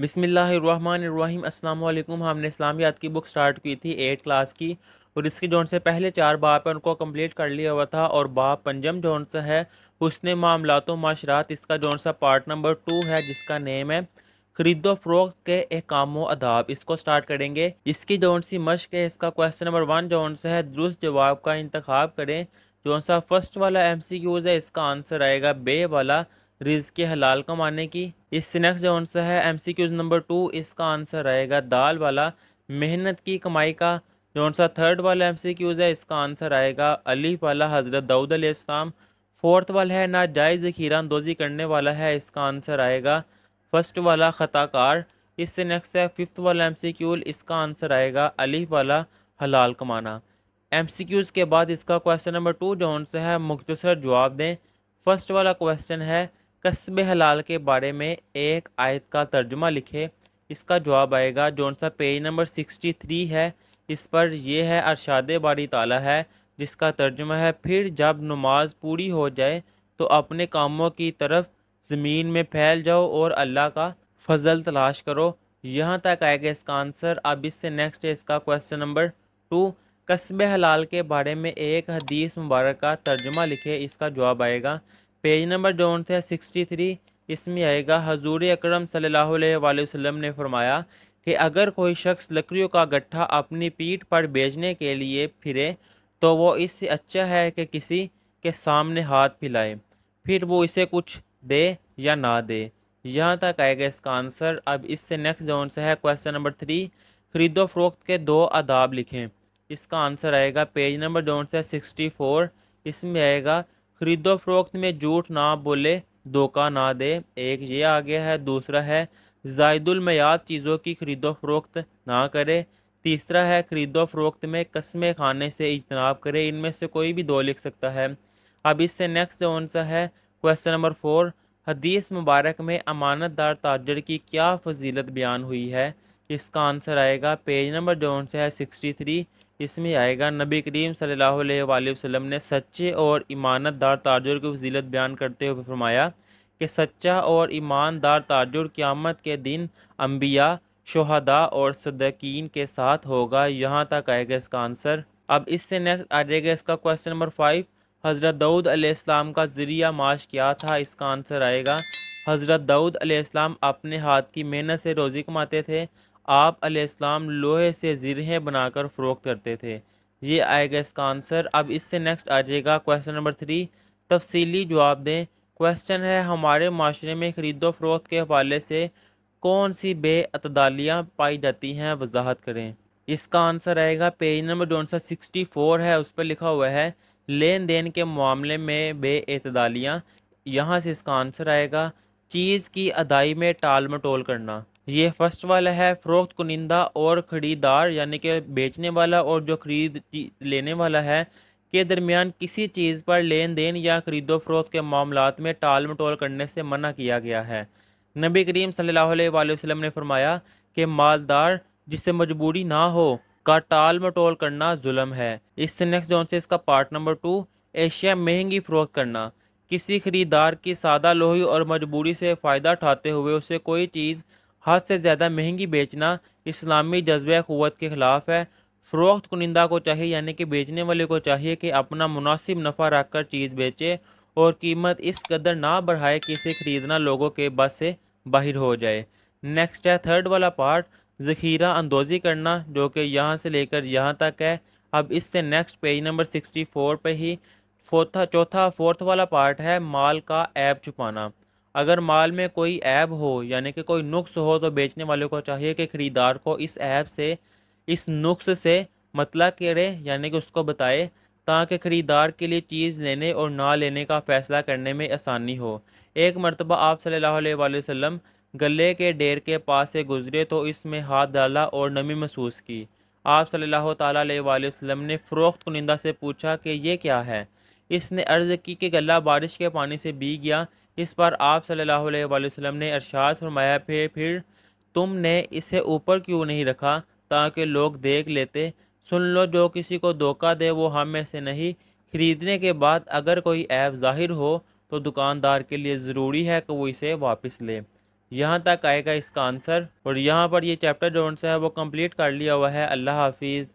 बिसमीम् अल्लाम हमने इस्लामियात की बुक स्टार्ट की थी एट क्लास की और इसके जोन से पहले चार बाप है उनको कम्प्लीट कर लिया हुआ था और बाप पंजम जोन सा है उसने मामलात माशरात इसका जोन सा पार्ट नंबर टू है जिसका नेम है खरीदो फरोख्त के एकाम अदाब इसको स्टार्ट करेंगे इसकी जोन सी मश्क है इसका क्वेश्चन नंबर वन जोन से है दुरुस्त जवाब का इंतखब करें जोन सा फर्स्ट वाला एम सी क्यूज़ है इसका आंसर आएगा बे वाला रिज के हलाल कमाने की इससे नेक्स्ट जो सा है M C Qs number two इसका आंसर आएगा दाल वाला मेहनत की कमाई का जो सा थर्ड वाला एम सी क्यूज़ है इसका आंसर आएगा अली वाला हज़रत दाऊद अलैहिस्सलाम फोर्थ वाला है ना ज़खीरा अंदोजी करने वाला है इसका आंसर आएगा फर्स्ट वाला ख़ताकार इससे नेक्स्ट है फिफ्थ वाला एम सी क्यूल इसका आंसर आएगा अली वाला हलाल कमाना एम सी क्यूज़ के बाद इसका क्वेश्चन नंबर टू जो आंसर है मुख्तसर जवाब दें फर्स्ट वाला क्वेश्चन है कस्ब हलाल के बारे में एक आयत का तर्जुमा लिखे इसका जवाब आएगा जौन सा पेज नंबर सिक्सटी थ्री है इस पर यह है अरशाद बारी ताला है जिसका तर्जुमा है फिर जब नमाज पूरी हो जाए तो अपने कामों की तरफ ज़मीन में फैल जाओ और अल्लाह का फजल तलाश करो यहाँ तक आएगा इसका आंसर अब इससे नेक्स्ट है इसका क्वेश्चन नंबर टू कस्ब हलाल के बारे में एक हदीस मुबारक का तर्जुमा लिखे इसका जवाब आएगा पेज नंबर जो है सिक्सटी थ्री इसमें आएगा हजूर अक्रम सल्लल्लाहु ने फरमाया कि अगर कोई शख्स लकड़ियों का गट्ठा अपनी पीठ पर बेचने के लिए फिरे तो वो इससे अच्छा है कि किसी के सामने हाथ पिलाए फिर वो इसे कुछ दे या ना दे यहाँ तक आएगा इसका आंसर अब इससे नेक्स्ट जोन से है क्वेश्चन नंबर थ्री खरीदो फरोख्त के दो आदाब लिखें इसका आंसर आएगा पेज नंबर जोन से सिक्सटी फोर इसमें आएगा ख़रीदो फरोख्त में झूठ ना बोले धोखा ना दे एक ये आ गया है दूसरा है जायदुलमयाद चीज़ों की ख़रीदो फरोख्त ना करे तीसरा है ख़रीदो फरोख्त में कस्में खाने से इजतनाब करे इनमें से कोई भी दो लिख सकता है अब इससे नेक्स्ट कौन सा है क्वेश्चन नंबर फोर हदीस मुबारक में अमानत दार ताजर की क्या फजीलत बयान हुई है इसका आंसर आएगा पेज नंबर जो है सिक्सटी थ्री इसमें आएगा नबी करीम सल्लल्लाहु अलैहि वसल्लम ने सच्चे और ईमानतदार ताजुर की फजीलत बयान करते हुए फरमाया कि सच्चा और ईमानदार ताजुर क़्यामत के दिन अम्बिया शहदा और सदकिन के साथ होगा यहाँ तक आएगा इसका आंसर अब इससे नेक्स्ट आ जाएगा इसका क्वेश्चन नंबर फाइव हज़रत दाऊद अलैहिस्सलाम का ज़रिया माश क्या था इसका आंसर आएगा हज़रत दाऊद अलैहिस्सलाम अपने हाथ की मेहनत से रोज़ी कमाते थे आप अलैहिस्सलाम लोहे से ज़रहें बनाकर फ़रोख्त करते थे ये आएगा इसका आंसर अब इससे नेक्स्ट आ जाएगा क्वेश्चन नंबर थ्री तफसीली जवाब दें क्वेश्चन है हमारे माशरे में ख़रीदो फरोख्त के हवाले से कौन सी बेअतदालियाँ पाई जाती हैं वजाहत करें इसका आंसर आएगा पेज नंबर जो सिक्सटी फोर है उस पर लिखा हुआ है लेन देन के मामले में बेअतदालियाँ यहाँ से इसका आंसर आएगा चीज़ की अदाई में टाल मटोल करना ये फर्स्ट वाला है फ़रोख्त कुनिंदा और खरीदार यानी कि बेचने वाला और जो खरीद लेने वाला है के दरमियान किसी चीज़ पर लेन देन या खरीदो फरोख्त के मामला में टाल मटोल करने से मना किया गया है नबी करीम सल्लल्लाहु अलैहि वसल्लम ने फरमाया कि मालदार जिससे मजबूरी ना हो का टाल मटोल करना जुलम है इससे नेक्स्ट जोन से इसका पार्ट नंबर टू एशिया महंगी फरोख्त करना किसी खरीदार की सादा लोही और मजबूरी से फ़ायदा उठाते हुए उसे कोई चीज़ हद से ज़्यादा महंगी बेचना इस्लामी जज्ब क़वत के ख़िलाफ़ है फ़रोख्त कुनिंदा को चाहिए यानी कि बेचने वाले को चाहिए कि अपना मुनासिब नफ़ा रख कर चीज़ बेचे और कीमत इस कदर ना बढ़ाए कि इसे ख़रीदना लोगों के बस से बाहर हो जाए नेक्स्ट है थर्ड वाला पार्ट ज़खीरा अंदोज़ी करना जो कि यहाँ से लेकर यहाँ तक है अब इससे next page number sixty four पर ही फोथा चौथा फोर्थ वाला पार्ट है माल का ऐप छुपाना अगर माल में कोई ऐब हो यानी कि कोई नुक्स हो तो बेचने वाले को चाहिए कि ख़रीदार को इस ऐब से इस नुक्स से मतला करे यानी कि उसको बताए ताकि ख़रीदार के लिए चीज़ लेने और ना लेने का फ़ैसला करने में आसानी हो एक मरतबा आप सल्लल्लाहु अलैहि वसल्लम गले के डेर के पास से गुजरे तो इसमें हाथ डाला और नमी महसूस की आप सल्लल्लाहु अलैहि वसल्लम ने फ़रोख्त कुनिंदा से पूछा कि यह क्या है इसने अर्ज़ की कि गला बारिश के पानी से बी गया इस पर आप सल्लल्लाहु अलैहि वसल्लम ने अरशाद फरमाया फिर फिर तुमने इसे ऊपर क्यों नहीं रखा ताकि लोग देख लेते सुन लो जो किसी को धोखा दे वो हम में से नहीं खरीदने के बाद अगर कोई ऐप जाहिर हो तो दुकानदार के लिए ज़रूरी है कि वो इसे वापस ले यहाँ तक आएगा इसका आंसर और यहाँ पर यह चैप्टर जो है वो कम्प्लीट कर लिया हुआ है अल्लाह हाफिज़